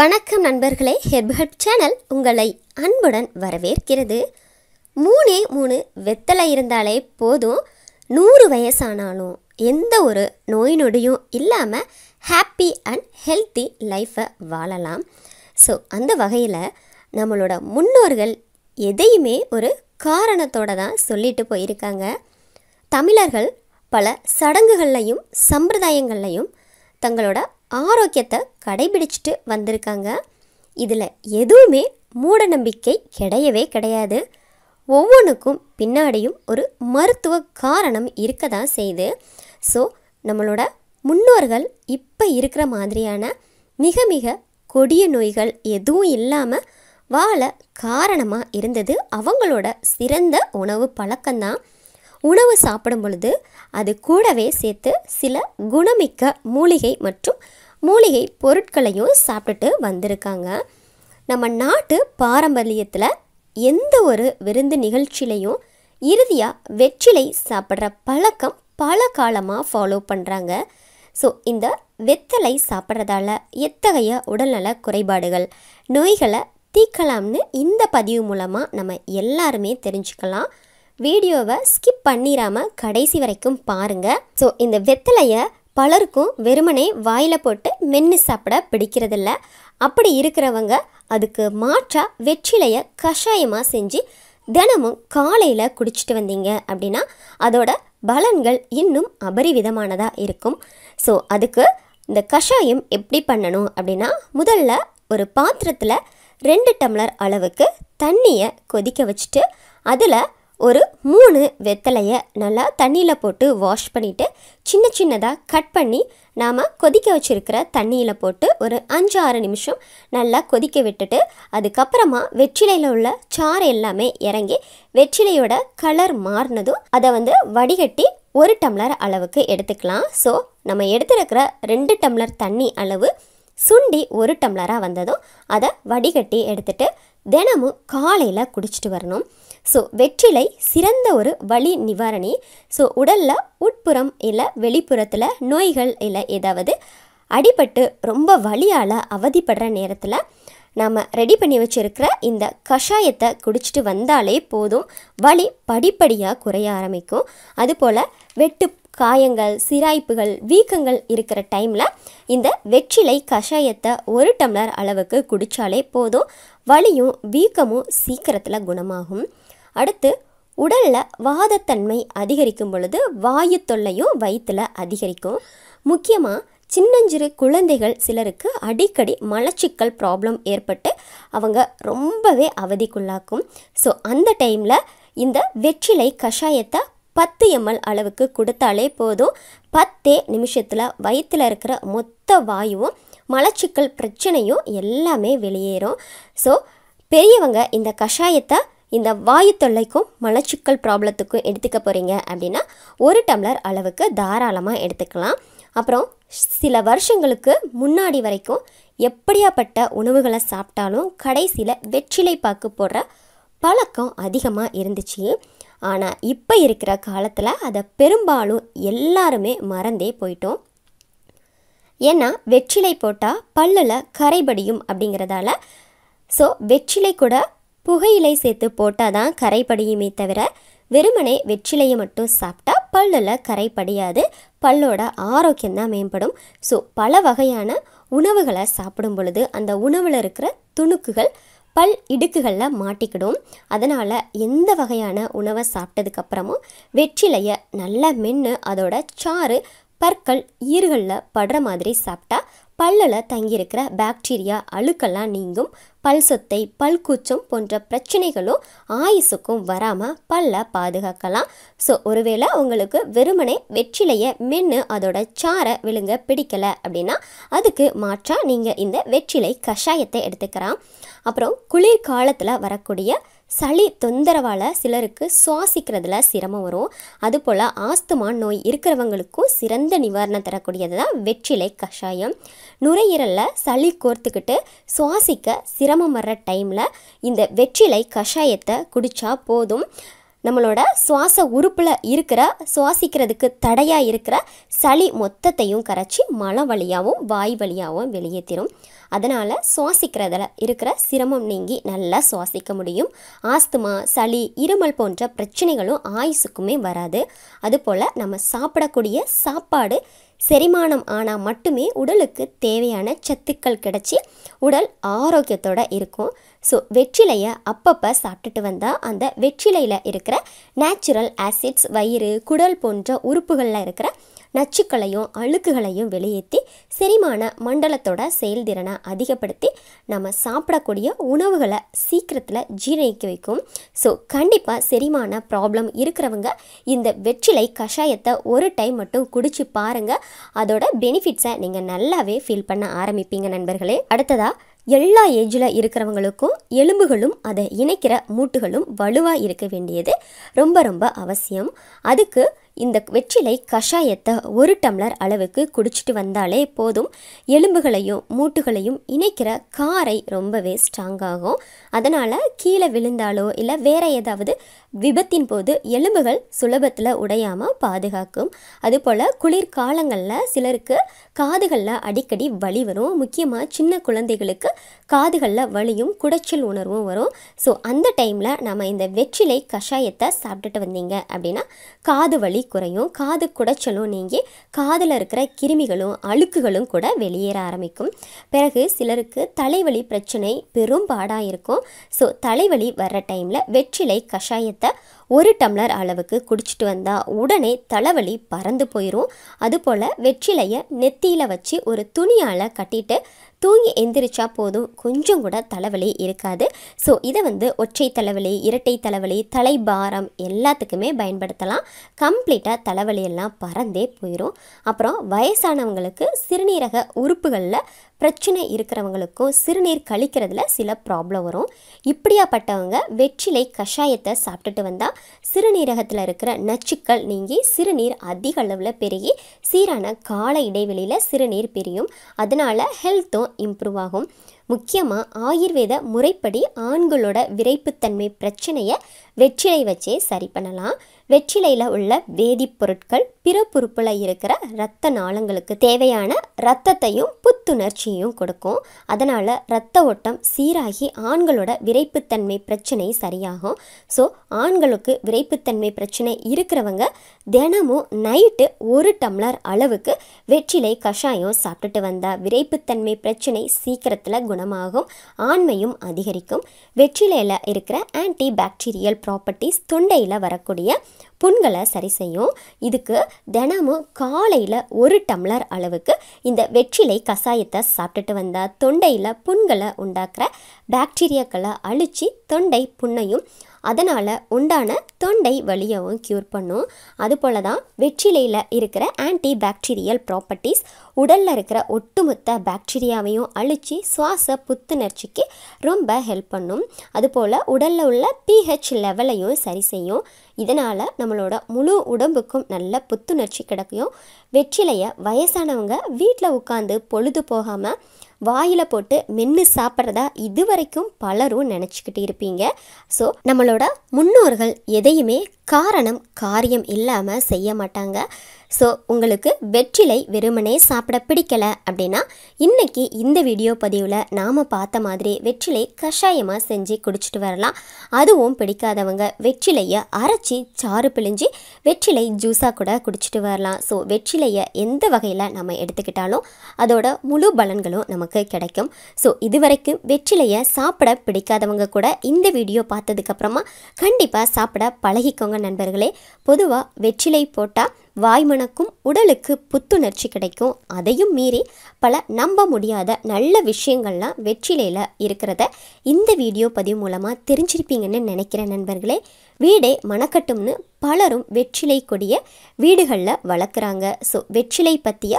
வணக்கம் நண்பர்களே Herbert channel உங்களை அன்புடன் வரவேற்கிறது மூணே மூணு வெத்தலை இருந்தாலே போதும் நூறு வயசானாலும் எந்த ஒரு நோய் நொடியும் இல்லாமல் ஹாப்பி அண்ட் ஹெல்த்தி லைஃப்பை வாழலாம் ஸோ அந்த வகையில் நம்மளோட முன்னோர்கள் எதையுமே ஒரு காரணத்தோடு தான் சொல்லிட்டு போயிருக்காங்க தமிழர்கள் பல சடங்குகள்லையும் சம்பிரதாயங்கள்லையும் தங்களோட ஆரோக்கியத்தை கடைபிடிச்சிட்டு வந்திருக்காங்க இதில் எதுவுமே மூட நம்பிக்கை கிடையவே கிடையாது ஒவ்வொன்றுக்கும் பின்னாடியும் ஒரு மருத்துவ காரணம் இருக்க தான் செய்யுது ஸோ நம்மளோட முன்னோர்கள் இப்போ இருக்கிற மாதிரியான மிக மிக கொடிய நோய்கள் எதுவும் இல்லாமல் வாழ காரணமாக இருந்தது அவங்களோட சிறந்த உணவு பழக்கம்தான் உணவு சாப்பிடும் பொழுது அது கூடவே சேர்த்து சில குணமிக்க மூலிகை மற்றும் மூலிகை பொருட்களையும் சாப்பிட்டுட்டு வந்திருக்காங்க நம்ம நாட்டு பாரம்பரியத்தில் எந்த ஒரு விருந்து நிகழ்ச்சியிலையும் இறுதியாக வெற்றிலை சாப்பிட்ற பழக்கம் பல காலமாக ஃபாலோ பண்ணுறாங்க ஸோ இந்த வெத்தலை சாப்பிட்றதால எத்தகைய உடல்நல குறைபாடுகள் நோய்களை தீர்க்கலாம்னு இந்த பதிவு மூலமாக நம்ம எல்லாருமே தெரிஞ்சுக்கலாம் வீடியோவை ஸ்கிப் பண்ணிடாமல் கடைசி வரைக்கும் பாருங்கள் ஸோ இந்த வெத்தலையை பலருக்கும் வெறுமனே வாயில் போட்டு மென்று சாப்பிட பிடிக்கிறதில்ல அப்படி இருக்கிறவங்க அதுக்கு மாற்றாக வெற்றிலையை கஷாயமாக செஞ்சு தினமும் காலையில் குடிச்சிட்டு வந்தீங்க அப்படின்னா அதோட பலன்கள் இன்னும் அபரிவிதமானதாக இருக்கும் ஸோ அதுக்கு இந்த கஷாயம் எப்படி பண்ணணும் அப்படின்னா முதல்ல ஒரு பாத்திரத்தில் ரெண்டு டம்ளர் அளவுக்கு தண்ணியை கொதிக்க வச்சுட்டு அதில் ஒரு மூணு வெத்தலையை நல்லா தண்ணியில் போட்டு வாஷ் பண்ணிவிட்டு சின்ன சின்னதாக கட் பண்ணி நாம் கொதிக்க வச்சுருக்கிற தண்ணியில் போட்டு ஒரு அஞ்சு ஆறு நிமிஷம் நல்லா கொதிக்க விட்டுட்டு அதுக்கப்புறமா வெற்றிலையில் உள்ள சாறு எல்லாமே இறங்கி வெற்றிலையோட கலர் மாறினதும் அதை வந்து வடிகட்டி ஒரு டம்ளர் அளவுக்கு எடுத்துக்கலாம் ஸோ நம்ம எடுத்துருக்கிற ரெண்டு டம்ளர் தண்ணி அளவு சுண்டி ஒரு டம்ளராக வந்ததும் அதை வடிகட்டி எடுத்துகிட்டு தினமும் காலையில் குடிச்சிட்டு வரணும் ஸோ வெற்றிலை சிறந்த ஒரு வலி நிவாரணி ஸோ உடலில் உட்புறம் இல்லை வெளிப்புறத்தில் நோய்கள் இல்லை ஏதாவது அடிபட்டு ரொம்ப வழியால் அவதிப்படுற நேரத்தில் நாம் ரெடி பண்ணி வச்சுருக்கிற இந்த கஷாயத்தை குடிச்சிட்டு வந்தாலே போதும் வலி படிப்படியாக குறைய ஆரம்பிக்கும் அதுபோல் வெட்டு காயங்கள் சிராய்ப்புகள் வீக்கங்கள் இருக்கிற டைமில் இந்த வெற்றிலை கஷாயத்தை ஒரு டம்ளர் அளவுக்கு குடித்தாலே போதும் வலியும் வீக்கமும் சீக்கிரத்தில் குணமாகும் அடுத்து உடலில் வாதத்தன்மை அதிகரிக்கும் பொழுது வாயு தொல்லையும் வயிற்றில் அதிகரிக்கும் முக்கியமாக சின்னஞ்சிறு குழந்தைகள் சிலருக்கு அடிக்கடி மலச்சிக்கல் ப்ராப்ளம் ஏற்பட்டு அவங்க ரொம்பவே அவதிக்குள்ளாக்கும் ஸோ அந்த டைமில் இந்த வெற்றிலை கஷாயத்தை பத்து எம்எல் அளவுக்கு கொடுத்தாலே போதும் பத்தே நிமிஷத்தில் வயிற்றில் இருக்கிற மொத்த வாயுவும் மலச்சிக்கல் பிரச்சனையும் எல்லாமே வெளியேறும் ஸோ பெரியவங்க இந்த கஷாயத்தை இந்த வாயு தொல்லைக்கும் மலச்சிக்கல் ப்ராப்ளத்துக்கும் எடுத்துக்க போகிறீங்க அப்படின்னா ஒரு டம்ளர் அளவுக்கு தாராளமாக எடுத்துக்கலாம் அப்புறம் சில வருஷங்களுக்கு முன்னாடி வரைக்கும் எப்படியாப்பட்ட உணவுகளை சாப்பிட்டாலும் கடைசியில் வெற்றிலை பாக்கு போடுற பழக்கம் அதிகமாக இருந்துச்சு ஆனால் இப்போ இருக்கிற காலத்தில் அதை பெரும்பாலும் எல்லாருமே மறந்தே போயிட்டோம் ஏன்னா வெற்றிலை போட்டால் பல்லில் கரைபடியும் அப்படிங்கிறதால ஸோ வெற்றிலை கூட புகையிலை சேர்த்து போட்டால் தான் கரைப்படியுமே படியுமே தவிர வெறுமனே வெற்றிலையை மட்டும் சாப்பிட்டா பல்லில் கரைப்படியாது படியாது பல்லோட ஆரோக்கியம் தான் மேம்படும் ஸோ பல வகையான உணவுகளை சாப்பிடும் பொழுது அந்த உணவில் இருக்கிற துணுக்குகள் பல் இடுக்குகளில் மாட்டிக்கிடும் அதனால் எந்த வகையான உணவை சாப்பிட்டதுக்கப்புறமும் வெற்றிலையை நல்லா மென்று அதோட சாறு பற்கள் ஈர்களில் படுற மாதிரி சாப்பிட்டா பல்லில் தங்கியிருக்கிற பாக்டீரியா அழுக்கெல்லாம் நீங்கும் பல் சொத்தை பல் போன்ற பிரச்சனைகளும் ஆயுசுக்கும் வராமல் பல்ல பாதுகாக்கலாம் ஸோ ஒருவேளை உங்களுக்கு வெறுமனே வெற்றிலையை மென்று அதோட சாரை விழுங்க பிடிக்கலை அப்படின்னா அதுக்கு மாற்றாக நீங்கள் இந்த வெற்றிலை கஷாயத்தை எடுத்துக்கலாம் அப்புறம் குளிர்காலத்தில் வரக்கூடிய சளி தொந்தரவால் சிலருக்கு சுவாசிக்கிறதுல சிரமம் வரும் அதுபோல் ஆஸ்துமா நோய் இருக்கிறவங்களுக்கும் சிறந்த நிவாரணம் தரக்கூடியது தான் வெற்றிலை கஷாயம் நுரையீரலில் சளி கோர்த்துக்கிட்டு சுவாசிக்க சிரமம் வர்ற டைமில் இந்த வெற்றிலை கஷாயத்தை குடித்தா போதும் நம்மளோட சுவாச உறுப்பில் இருக்கிற சுவாசிக்கிறதுக்கு தடையாக இருக்கிற சளி மொத்தத்தையும் கரைச்சி மலம் வழியாகவும் வாய் வழியாகவும் வெளியேற்றிடும் அதனால் சுவாசிக்கிறதுல இருக்கிற சிரமம் நீங்கி நல்லா சுவாசிக்க முடியும் ஆஸ்துமா சளி இருமல் போன்ற பிரச்சனைகளும் ஆயுசுக்குமே வராது அதுபோல் நம்ம சாப்பிடக்கூடிய சாப்பாடு செரிமானம் ஆனால் மட்டுமே உடலுக்கு தேவையான சத்துக்கள் கிடச்சி உடல் ஆரோக்கியத்தோடு இருக்கும் ஸோ வெற்றிலையை அப்பப்போ சாப்பிட்டுட்டு வந்தால் அந்த வெற்றிலையில் இருக்கிற நேச்சுரல் ஆசிட்ஸ் வயிறு குடல் போன்ற உறுப்புகளில் இருக்கிற நச்சுக்களையும் அழுக்குகளையும் வெளியேற்றி செரிமான மண்டலத்தோட செயல்திறனை அதிகப்படுத்தி நம்ம சாப்பிடக்கூடிய உணவுகளை சீக்கிரத்தில் ஜீரணிக்க வைக்கும் ஸோ கண்டிப்பாக செரிமான ப்ராப்ளம் இருக்கிறவங்க இந்த வெற்றிலை கஷாயத்தை ஒரு டைம் மட்டும் குடிச்சு பாருங்கள் அதோட பெனிஃபிட்ஸை நீங்கள் நல்லாவே ஃபீல் பண்ண ஆரம்பிப்பீங்க நண்பர்களே அடுத்ததாக எல்லா ஏஜில் இருக்கிறவங்களுக்கும் எலும்புகளும் அதை இணைக்கிற மூட்டுகளும் வலுவாக இருக்க வேண்டியது ரொம்ப ரொம்ப அவசியம் அதுக்கு இந்த வெற்றிலை கஷாயத்தை ஒரு டம்ளர் அளவுக்கு குடிச்சிட்டு வந்தாலே போதும் எலும்புகளையும் மூட்டுகளையும் இணைக்கிற காரை ரொம்பவே ஸ்ட்ராங்காகும் அதனால் கீழே விழுந்தாலோ இல்லை வேற ஏதாவது விபத்தின் போது எலும்புகள் சுலபத்தில் உடையாமல் பாதுகாக்கும் அதுபோல் குளிர்காலங்களில் சிலருக்கு காதுகளில் அடிக்கடி வலி வரும் முக்கியமாக சின்ன குழந்தைகளுக்கு காதுகளில் வலியும் குடைச்சல் உணர்வும் வரும் ஸோ அந்த டைமில் நம்ம இந்த வெற்றிலை கஷாயத்தை சாப்பிட்டுட்டு வந்தீங்க அப்படின்னா காது வலி குறையும் காது குடைச்சலும் நீங்கி காதில் இருக்கிற கிருமிகளும் அழுக்குகளும் கூட வெளியேற ஆரம்பிக்கும் பிறகு சிலருக்கு தலைவலி பிரச்சனை பெரும்பாடாக இருக்கும் ஸோ தலைவலி வர்ற டைமில் வெற்றிலை கஷாயத்தை ஒரு டம்ளர் அளவுக்கு குடிச்சிட்டு வந்தால் உடனே தலைவலி பறந்து போயிடும் அதுபோல் வெற்றிலையை நெத்தியில் வச்சு ஒரு துணியால் கட்டிட்டு தூங்கி எந்திரிச்சா போதும் கொஞ்சம் கூட தலைவலி இருக்காது ஸோ இதை வந்து ஒற்றை தலைவலி இரட்டை தலைவலி தலை பாரம் எல்லாத்துக்குமே பயன்படுத்தலாம் கம்ப்ளீட்டாக தலைவலியெல்லாம் பறந்தே போயிடும் அப்புறம் வயசானவங்களுக்கு சிறுநீரக உறுப்புகளில் பிரச்சனை இருக்கிறவங்களுக்கும் சிறுநீர் கழிக்கிறதுல சில ப்ராப்ளம் வரும் இப்படியாப்பட்டவங்க வெற்றிலை கஷாயத்தை சாப்பிட்டுட்டு வந்தால் சிறுநீரகத்தில் இருக்கிற நச்சுக்கள் நீங்கி சிறுநீர் அதிக அளவில் பெருகி சீரான கால இடைவெளியில் சிறுநீர் பிரியும் அதனால் ஹெல்த்தும் இம்ப்ரூவ் ஆகும் முக்கியமாக ஆயுர்வேத முறைப்படி ஆண்களோட விரைப்புத்தன்மை பிரச்சனையை வெற்றிலை வச்சே சரி பண்ணலாம் வெற்றிலையில் உள்ள வேதிப்பொருட்கள் பிற பொறுப்பில் இருக்கிற இரத்த நாளங்களுக்கு தேவையான இரத்தத்தையும் புத்துணர்ச்சியும் கொடுக்கும் அதனால் இரத்த ஓட்டம் சீராகி ஆண்களோட விரைப்புத்தன்மை பிரச்சனை சரியாகும் ஸோ ஆண்களுக்கு விரைப்புத்தன்மை பிரச்சனை இருக்கிறவங்க தினமும் நைட்டு ஒரு டம்ளர் அளவுக்கு வெற்றிலை கஷாயம் சாப்பிட்டுட்டு வந்தால் விரைப்புத்தன்மை பிரச்சனை சீக்கிரத்தில் குணமாகும் ஆண்மையும் அதிகரிக்கும் வெற்றிலையில் இருக்கிற ஆன்டி பாக்டீரியல் ப்ராப்பர்ட்டிஸ் தொண்டையில் வரக்கூடிய புண்களை சரி செய்யும் இதுக்கு தினமும் காலையில் ஒரு டம்ளர் அளவுக்கு இந்த வெற்றிலை கஷாயத்தை சாப்பிட்டுட்டு வந்தால் தொண்டையில் புண்களை உண்டாக்குற பாக்டீரியாக்களை அழித்து தொண்டை புண்ணையும் அதனால் உண்டான தொண்டை வலியவும் க்யூர் பண்ணும் அதுபோல் தான் வெற்றிலையில் இருக்கிற ஆன்டி பாக்டீரியல் ப்ராப்பர்ட்டிஸ் உடலில் இருக்கிற ஒட்டுமொத்த பாக்டீரியாவையும் அழித்து சுவாச புத்துணர்ச்சிக்கு ரொம்ப ஹெல்ப் பண்ணும் அதுபோல் உடலில் உள்ள பிஹெச் லெவலையும் சரி செய்யும் இதனால் நம்மளோட முழு உடம்புக்கும் நல்ல புத்துணர்ச்சி கிடைக்கும் வெற்றிலையை வயசானவங்க வீட்டில் உட்காந்து பொழுது போகாமல் வாயில் போட்டு மென்று சாப்பிட்றதா இதுவரைக்கும் பலரும் நினச்சிக்கிட்டு இருப்பீங்க ஸோ நம்மளோட முன்னோர்கள் எதையுமே காரணம் காரியம் இல்லாமல் செய்ய மாட்டாங்க ஸோ உங்களுக்கு வெற்றிலை வெறுமனே சாப்பிட பிடிக்கலை அப்படின்னா இன்றைக்கி இந்த வீடியோ பதிவில் நாம் பார்த்த மாதிரி வெற்றிலை கஷாயமாக செஞ்சு குடிச்சிட்டு வரலாம் அதுவும் பிடிக்காதவங்க வெற்றிலையை அரைச்சி சாறு பிழிஞ்சு வெற்றிலை ஜூஸாக கூட குடிச்சிட்டு வரலாம் ஸோ வெற்றிலையை எந்த வகையில் நம்ம எடுத்துக்கிட்டாலும் அதோட முழு பலன்களும் நமக்கு கிடைக்கும் ஸோ இதுவரைக்கும் வெற்றிலையை சாப்பிட பிடிக்காதவங்க கூட இந்த வீடியோ பார்த்ததுக்கப்புறமா கண்டிப்பாக சாப்பிட பழகிக்கோங்க நண்பர்களே பொதுவாக வெற்றிலை போட்டால் வாய் மணக்கும் உடலுக்கு புத்துணர்ச்சி கிடைக்கும் அதையும் மீறி பல நம்ப முடியாத நல்ல விஷயங்கள்லாம் வெற்றிலையில் இருக்கிறத இந்த வீடியோ பதிவு மூலமாக தெரிஞ்சிருப்பீங்கன்னு நினைக்கிற நண்பர்களே வீடே மணக்கட்டும்னு பலரும் வெற்றிலை கொடிய வீடுகளில் வளர்க்குறாங்க ஸோ வெற்றிலை பற்றிய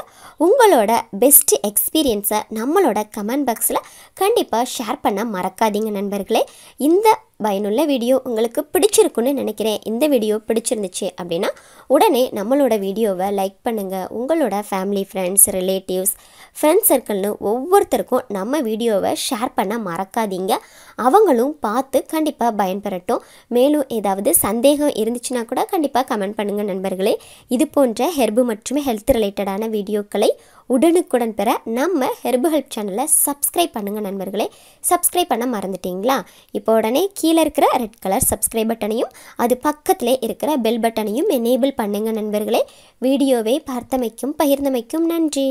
உங்களோட பெஸ்ட் எக்ஸ்பீரியன்ஸை நம்மளோட கமெண்ட் பாக்ஸில் கண்டிப்பாக ஷேர் பண்ண மறக்காதீங்க நண்பர்களே இந்த பயனுள்ள வீடியோ உங்களுக்கு பிடிச்சிருக்குன்னு நினைக்கிறேன் இந்த வீடியோ பிடிச்சிருந்துச்சு அப்படின்னா உடனே நம்மளோட வீடியோவை லைக் பண்ணுங்கள் உங்களோட ஃபேமிலி ஃப்ரெண்ட்ஸ் ரிலேட்டிவ்ஸ் ஃப்ரெண்ட்ஸ் சர்க்கிள்னு ஒவ்வொருத்தருக்கும் நம்ம வீடியோவை ஷேர் பண்ண மறக்காதீங்க அவங்களும் பார்த்து கண்டிப்பாக பயன்பெறட்டும் மேலும் ஏதாவது சந்தேகம் இருந்துச்சுன்னா கூட கண்டிப்பாக கமெண்ட் பண்ணுங்கள் நண்பர்களே இது போன்ற ஹெர்பு மற்றும் ஹெல்த் ரிலேட்டடான வீடியோக்களை உடனுக்குடன் பெற நம்ம ஹெர்பு ஹெல்ப் சேனலை சப்ஸ்கிரைப் பண்ணுங்கள் நண்பர்களே சப்ஸ்கிரைப் பண்ண மறந்துட்டிங்களா இப்போ உடனே கீ கீழே இருக்கிற ரெட் கலர் சப்ஸ்கிரைப் பட்டனையும் அது பக்கத்திலே இருக்கிற பெல் பட்டனையும் எனேபிள் பண்ணுங்கள் நண்பர்களே வீடியோவை பார்த்தமைக்கும் பகிர்ந்தமைக்கும் நன்றி